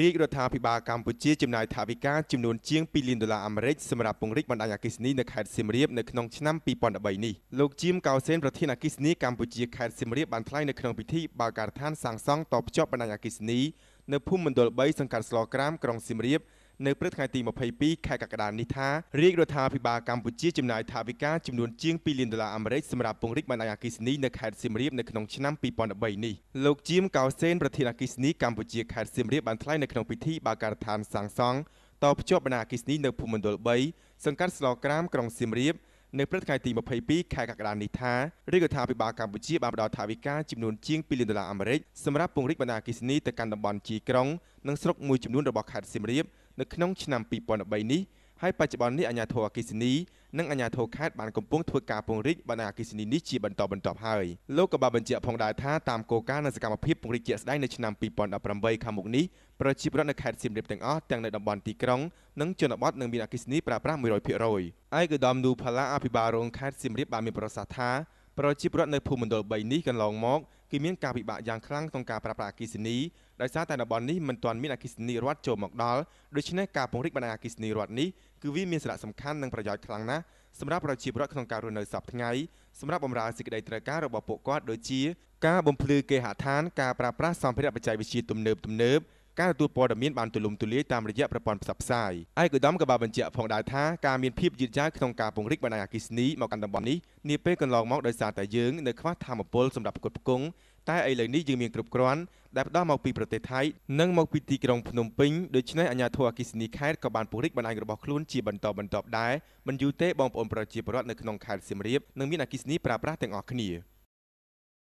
រាជរដ្ឋាភិបាលកម្ពុជាចំណាយថវិកាចំនួនជាង2លានដុល្លារអាមេរិកសម្រាប់ពង្រីកបណ្ដាញអគ្គិសនីនៅខេត្តសៀមរាបនៅក្នុងឆ្នាំ2013នេះលោកជាមកៅសេនប្រធានអគ្គិសនីកម្ពុជាខេត្តសៀមរាបបានថ្លែងនៅក្នុងពិធីបើកការដ្ឋានសាងសង់តភ្ជាប់បណ្ដាញអគ្គិសនីនៅភូមិមណ្ឌល3សង្កាត់ស្លក្រាមក្រុងសៀមរាបនៅព្រឹកថ្ងៃទី22ខែកក្កដានេះថារាជរដ្ឋាភិបាលកម្ពុជាចំណាយថវិកាចំនួនជាង2លានដុល្លារអាមេរិកសម្រាប់ពង្រីកបណ្ដាញអគ្គិសនីនៅខេត្តសៀមរាបនៅក្នុងឆ្នាំ2013នេះលោកជាមកៅសេនប្រធានអគ្គិសនីកម្ពុជាខេត្តសៀមរាបបានថ្លែងនៅក្នុងពិធីបើកការដ្ឋានសាងសង់តភ្ជាប់បណ្ដាអគ្គិសនីនៅភូមិមណ្ឌល3សង្កាត់ស្លោក្រាមក្រុងសៀមរាបនៅព្រឹកថ្ងៃទី22ខែកក្កដានេះថារាជរដ្ឋាភិបាលកម្ពុជាបានផ្តល់ថវិកាចំនួនជាង2លានដុល្លារអាមេរិកសម្រាប់ពង្រីកបណ្ដាអគ្គិសនីទៅកាន់តំបន់ជីក្រុងនិងស្រុកមួយចំនួនរបស់ខេត្តសៀមរាបនៅក្នុងឆ្នាំ2013នេះហើយបច្ចុប្បន្ននេះអាជ្ញាធរអគិសនីនិងអាជ្ញាធរខេត្តបានកំពុងធ្វើការពង្រីកបណ្ដាអគិសនីនេះជាបន្តបន្ទាប់ហើយលោកក៏បានបញ្ជាក់ផងដែរថាតាមគោលការណ៍នៃសកម្មភាពពង្រីកជាក់ស្ដែងនៅឆ្នាំ2018ខាងមុខនេះប្រជាពលរដ្ឋនៅខេត្តសៀមរាបទាំងអស់ទាំងនៅតំបន់ទីក្រុងនិងជនបទនឹងមានអគិសនីប្រើប្រាស់100%ឯកឧត្តមនូផាឡាអភិបាលរងខេត្តសៀមរាបបានមានប្រសាសន៍ថាប្រជាពលរដ្ឋនៅភូមិមណ្ឌល3នេះកន្លងមកគឺមានការពិបាកយ៉ាងខ្លាំងក្នុងការប្រើប្រាស់អគ្គិសនីដោយសារតែតំបន់នេះមិនទាន់មានអគ្គិសនីរដ្ឋចូលមកដល់ដូច្នេះការពង្រីកបណ្ដាអគ្គិសនីរដ្ឋនេះគឺវាមានសារៈសំខាន់និងប្រយោជន៍ខ្លាំងណាស់សម្រាប់ប្រជាពលរដ្ឋក្នុងការរស់នៅសពថ្ងៃសម្រាប់បម្រើសេចក្តីត្រូវការរបស់ពួកគាត់ដូចជាការបំភ្លឺគេហដ្ឋានការប្រើប្រាស់សម្ភារៈបច្ចេកវិទ្យាទំនើបទំនើបការទទួលព័ត៌មានបានទូលំទូលាយតាមរយៈប្រព័ន្ធផ្សព្វផ្សាយឯកឧត្តមក៏បានបញ្ជាក់ផងដែរថាការមានភាពយឺតយ៉ាវក្នុងការពង្រីកបណ្ដាញអគ្គិសនីមកកាន់តំបន់នេះនាពេលកន្លងមកដោយសារតែយើងនៅខ្វះធមពលសម្រាប់ផ្គត់ផ្គង់តែឥឡូវនេះយើងមានគ្រប់គ្រាន់ដែលផ្ដល់មកពីប្រទេសថៃនិងមកពីទីក្រុងភ្នំពេញដូច្នេះអាជ្ញាធរអគិសនីខេត្តក៏បានពង្រីកបណ្ដាញរបស់ខ្លួនជាបន្តបន្ទាប់ដែរមិនយូរទេបងប្អូនប្រជាពលរដ្ឋនៅក្នុងខេត្តសៀមរាបនឹងមានអគិសនីប្រើប្រាស់ទាំងអស់គ្នា។